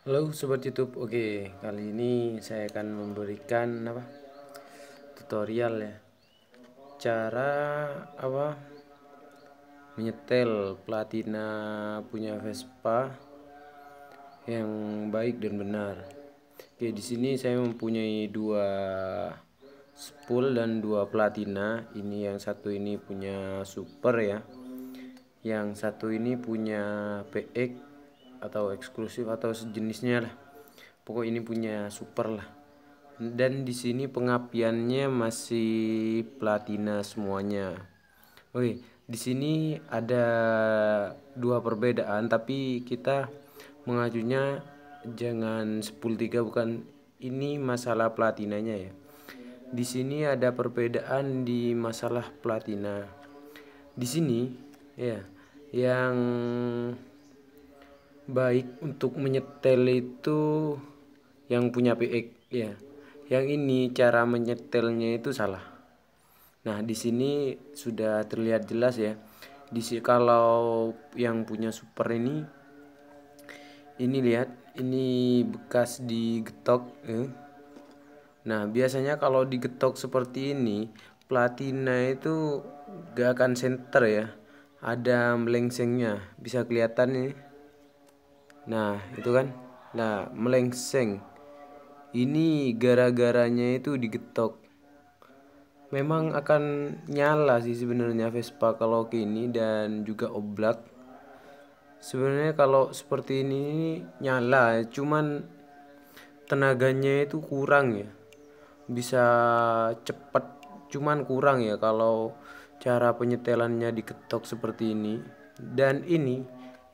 Halo sobat YouTube. Oke, kali ini saya akan memberikan apa? tutorial ya. Cara apa? menyetel platina punya Vespa yang baik dan benar. Oke, di sini saya mempunyai dua spool dan dua platina. Ini yang satu ini punya Super ya. Yang satu ini punya PX atau eksklusif atau sejenisnya lah pokok ini punya super lah dan di sini pengapiannya masih platina semuanya oke di sini ada dua perbedaan tapi kita mengajunya jangan 103 bukan ini masalah platinanya ya di sini ada perbedaan di masalah platina di sini ya yang baik untuk menyetel itu yang punya PX ya yang ini cara menyetelnya itu salah nah di sini sudah terlihat jelas ya di kalau yang punya super ini ini lihat ini bekas digetok eh. nah biasanya kalau digetok seperti ini platina itu gak akan center ya ada melengsengnya bisa kelihatan nih ya. Nah, itu kan. Nah, melengseng. Ini gara-garanya itu digetok. Memang akan nyala sih sebenarnya Vespa kalau kini dan juga oblak. Sebenarnya kalau seperti ini nyala, cuman tenaganya itu kurang ya. Bisa cepat cuman kurang ya kalau cara penyetelannya diketok seperti ini. Dan ini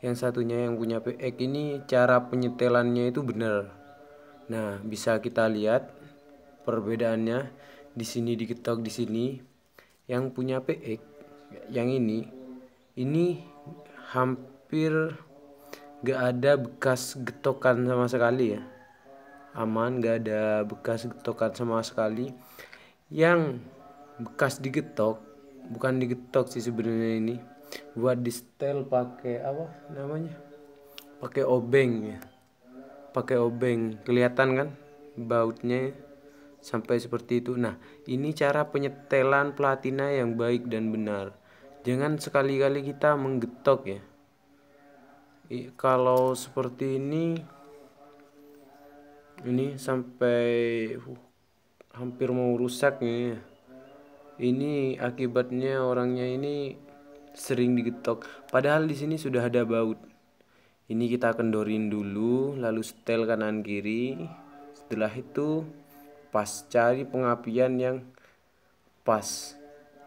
yang satunya yang punya PX ini cara penyetelannya itu benar nah bisa kita lihat perbedaannya di sini diketok di sini yang punya PX yang ini ini hampir gak ada bekas getokan sama sekali ya aman gak ada bekas getokan sama sekali yang bekas digetok bukan digetok sih sebenarnya ini buat di setel pakai apa namanya pakai obeng ya pakai obeng kelihatan kan bautnya ya? sampai seperti itu nah ini cara penyetelan platina yang baik dan benar jangan sekali-kali kita menggetok ya I, kalau seperti ini ini sampai uh, hampir mau rusak nih ya. ini akibatnya orangnya ini sering digetok. Padahal di sini sudah ada baut. Ini kita kendorin dulu, lalu setel kanan kiri. Setelah itu pas cari pengapian yang pas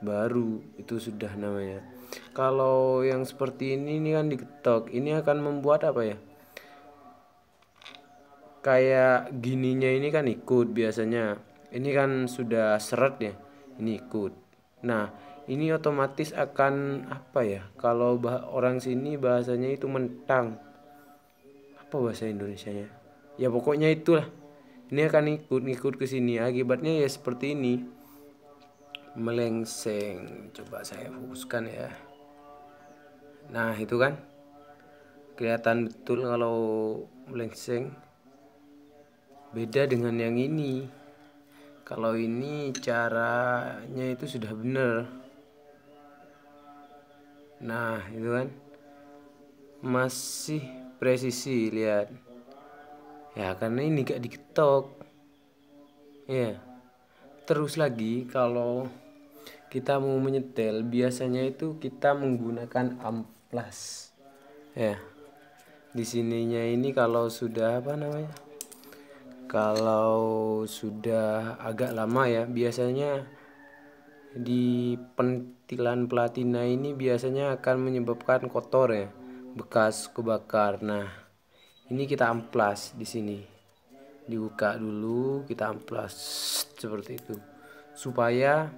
baru itu sudah namanya. Kalau yang seperti ini ini kan diketok ini akan membuat apa ya? Kayak gininya ini kan ikut biasanya. Ini kan sudah seret ya. Ini ikut. Nah, ini otomatis akan apa ya kalau bah orang sini bahasanya itu mentang apa bahasa Indonesia nya ya pokoknya itulah ini akan ikut-ikut ke sini akibatnya ya seperti ini melengseng coba saya fokuskan ya nah itu kan kelihatan betul kalau melengseng beda dengan yang ini kalau ini caranya itu sudah benar nah itu kan masih presisi lihat ya karena ini gak diketok ya terus lagi kalau kita mau menyetel biasanya itu kita menggunakan amplas ya di sininya ini kalau sudah apa namanya kalau sudah agak lama ya biasanya di pentilan platina ini biasanya akan menyebabkan kotor ya bekas kebakar nah ini kita amplas di sini dibuka dulu kita amplas seperti itu supaya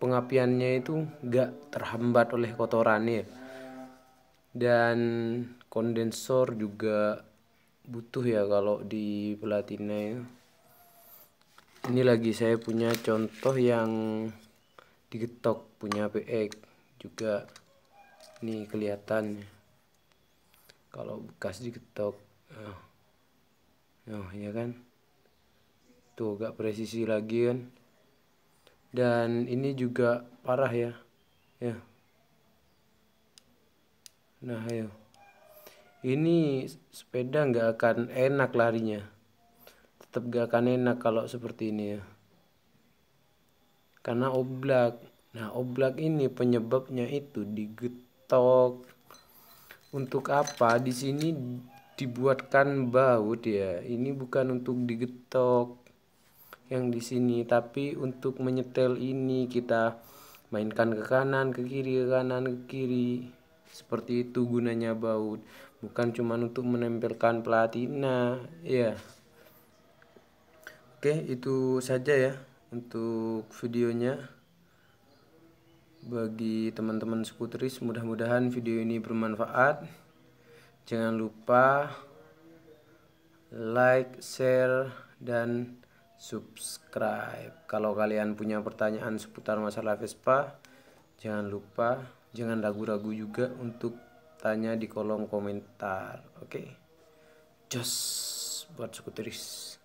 pengapiannya itu enggak terhambat oleh kotorannya dan kondensor juga butuh ya kalau di platina ya. ini lagi saya punya contoh yang diketok punya PX juga nih kelihatan kalau bekas diketok oh. Ah. oh nah, ya kan tuh gak presisi lagi kan dan ini juga parah ya ya nah ayo ini sepeda nggak akan enak larinya tetap gak akan enak kalau seperti ini ya karena oblak nah oblak ini penyebabnya itu digetok untuk apa di sini dibuatkan baut ya ini bukan untuk digetok yang di sini tapi untuk menyetel ini kita mainkan ke kanan ke kiri ke kanan ke kiri seperti itu gunanya baut bukan cuma untuk menempelkan platina ya oke itu saja ya untuk videonya bagi teman-teman skuteris mudah-mudahan video ini bermanfaat jangan lupa like share dan subscribe kalau kalian punya pertanyaan seputar masalah Vespa jangan lupa jangan ragu-ragu juga untuk tanya di kolom komentar oke okay? just buat skuteris